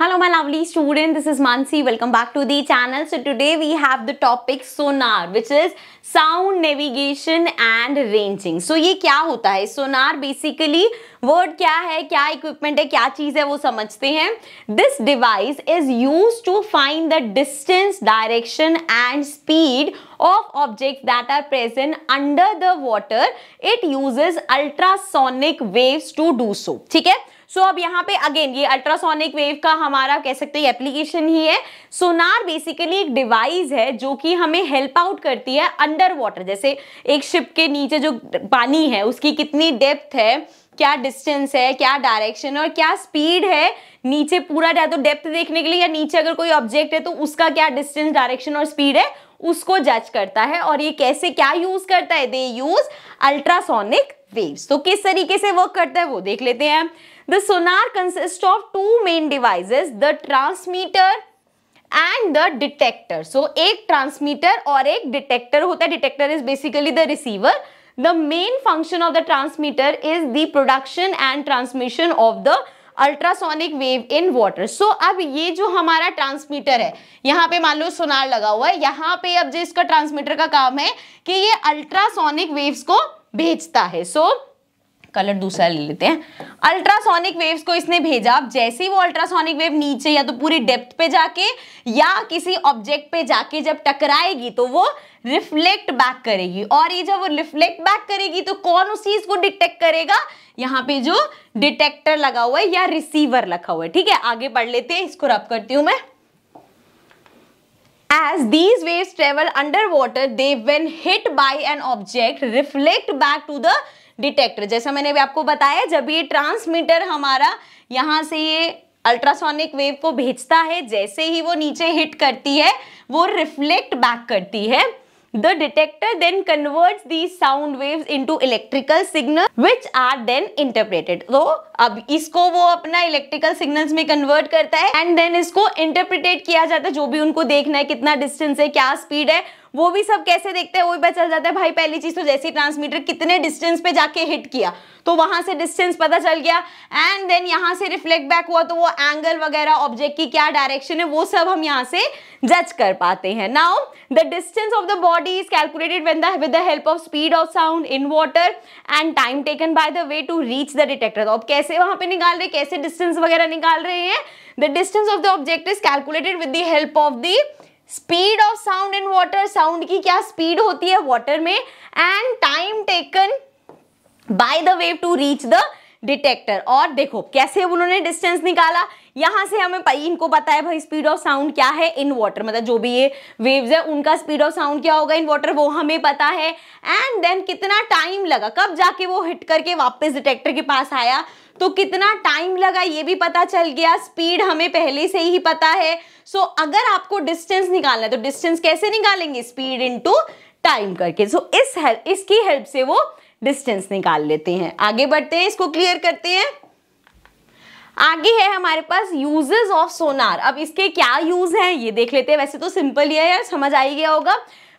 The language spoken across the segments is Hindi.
Hello my lovely student this is Mansi welcome back to the channel so today we have the topic sonar which is sound navigation and ranging so ये क्या होता है सोनार बेसिकली वर्ड क्या है क्या इक्विपमेंट है क्या चीज़ है वो समझते हैं this device is use to find the distance direction and speed of object that are present under the water it use ultrasonic waves to do so ठीक है सो अब यहाँ पे अगेन ये अल्ट्रासोनिक वेव का हमारा कह सकते हैं एप्लीकेशन ही है सोनार बेसिकली एक डिवाइस है जो कि हमें हेल्प आउट करती है अंडर वाटर जैसे एक शिप के नीचे जो पानी है उसकी कितनी डेप्थ है क्या डिस्टेंस है क्या डायरेक्शन और क्या स्पीड है नीचे पूरा या तो डेप्थ देखने के लिए या नीचे अगर कोई ऑब्जेक्ट है तो उसका क्या डिस्टेंस डायरेक्शन और स्पीड है उसको जज करता है और ये कैसे क्या यूज करता है दे यूज अल्ट्रासोनिक वेव्स तो किस तरीके से वर्क करता है वो देख लेते हैं the sonar consist of two main devices the transmitter and the detector so एक ट्रांसमीटर और एक डिटेक्टर होता है detector is basically the receiver the main function of the transmitter is the production and transmission of the ultrasonic wave in water so अब ये जो हमारा ट्रांसमीटर है यहाँ पे मान लो सोनार लगा हुआ है यहाँ पे अब जो इसका ट्रांसमीटर का काम है कि ये अल्ट्रासोनिक वेव्स को भेजता है सो so, कलर दूसरा ले लेते हैं अल्ट्रासोनिक वेव्स को इसने भेजा जैसे ही वो अल्ट्रासोनिक वेव नीचे या तो पूरी डेप्थ पे जाके या किसी ऑब्जेक्ट पे जाके जब टकराएगी तो वो रिफ्लेक्ट बैक करेगी और ये जब वो रिफ्लेक्ट बैक करेगी तो कौन उस चीज को डिटेक्ट करेगा यहाँ पे जो डिटेक्टर लगा हुआ है या रिसीवर लगा हुआ है ठीक है आगे पढ़ लेते हैं इसको रब करती हूँ मैं as these waves travel underwater they when hit by an object reflect back to the detector जैसा मैंने भी आपको बताया जब ये ट्रांसमीटर हमारा यहाँ से ये अल्ट्रासोनिक वेव को भेजता है जैसे ही वो नीचे हिट करती है वो रिफ्लेक्ट बैक करती है The detector then converts these sound waves into electrical signal which are then interpreted. तो अब इसको वो अपना इलेक्ट्रिकल सिग्नल्स में कन्वर्ट करता है एंड देन इसको इंटरप्रिटेट किया जाता है जो भी उनको देखना है कितना डिस्टेंस है क्या स्पीड है वो भी सब कैसे देखते हैं वो भी पता चल जाता है भाई पहली चीज तो जैसे ही ट्रांसमीटर कितने डिस्टेंस पे जाके हिट किया तो वहां से डिस्टेंस पता चल गया एंड देन यहाँ से रिफ्लेक्ट बैक हुआ तो वो एंगल वगैरह ऑब्जेक्ट की क्या डायरेक्शन है वो सब हम यहाँ से जज कर पाते हैं now the distance of the body is calculated when with the help of speed of sound in water and time taken by the wave to reach the detector तो अब कैसे वहां पे निकाल रहे कैसे डिस्टेंस वगैरह निकाल रहे हैं the distance of the object is calculated with the help of the speed of sound in water sound की क्या स्पीड होती है वॉटर में and time taken by the wave to reach the detector और देखो कैसे उन्होंने डिस्टेंस निकाला यहां से हमें इनको पता है भाई स्पीड ऑफ साउंड क्या है इन वाटर मतलब जो भी ये वेव्स है उनका स्पीड ऑफ साउंड क्या होगा इन वाटर वो हमें पता है एंड देन कितना टाइम लगा कब जाके वो हिट करके वापस डिटेक्टर के पास आया तो कितना टाइम लगा ये भी पता चल गया स्पीड हमें पहले से ही पता है सो so, अगर आपको डिस्टेंस निकालना है तो डिस्टेंस कैसे निकालेंगे स्पीड इंटू टाइम करके सो so, इस हेल्प इसकी हेल्प से वो डिस्टेंस निकाल लेते हैं आगे बढ़ते हैं इसको क्लियर करते हैं आगे है हमारे पास यूजेस ऑफ सोनार अब इसके क्या यूज हैं ये देख लेते हैं वैसे तो सिंपल ही है यार समझ आ ही गया होगा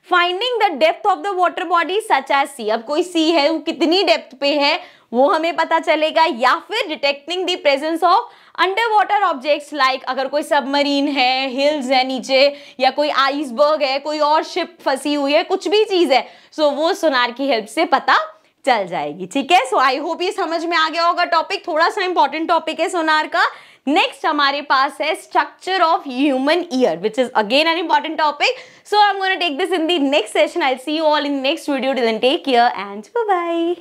finding the depth of the water body such as sea अब कोई सी है वो कितनी डेप्थ पे है वो हमें पता चलेगा या फिर detecting the presence of under water objects like अगर कोई सबमरीन है हिल्स है नीचे या कोई आइसबर्ग है कोई और शिप फंसी हुई है कुछ भी चीज़ है सो so, वो सोनार की हेल्प से पता चल जाएगी ठीक है सो आई होप ये समझ में आ गया होगा टॉपिक थोड़ा सा इंपॉर्टेंट टॉपिक है सोनार का नेक्स्ट हमारे पास है structure of human ear which is again an important topic so I am gonna take this in the next session I see you all in next video take care and bye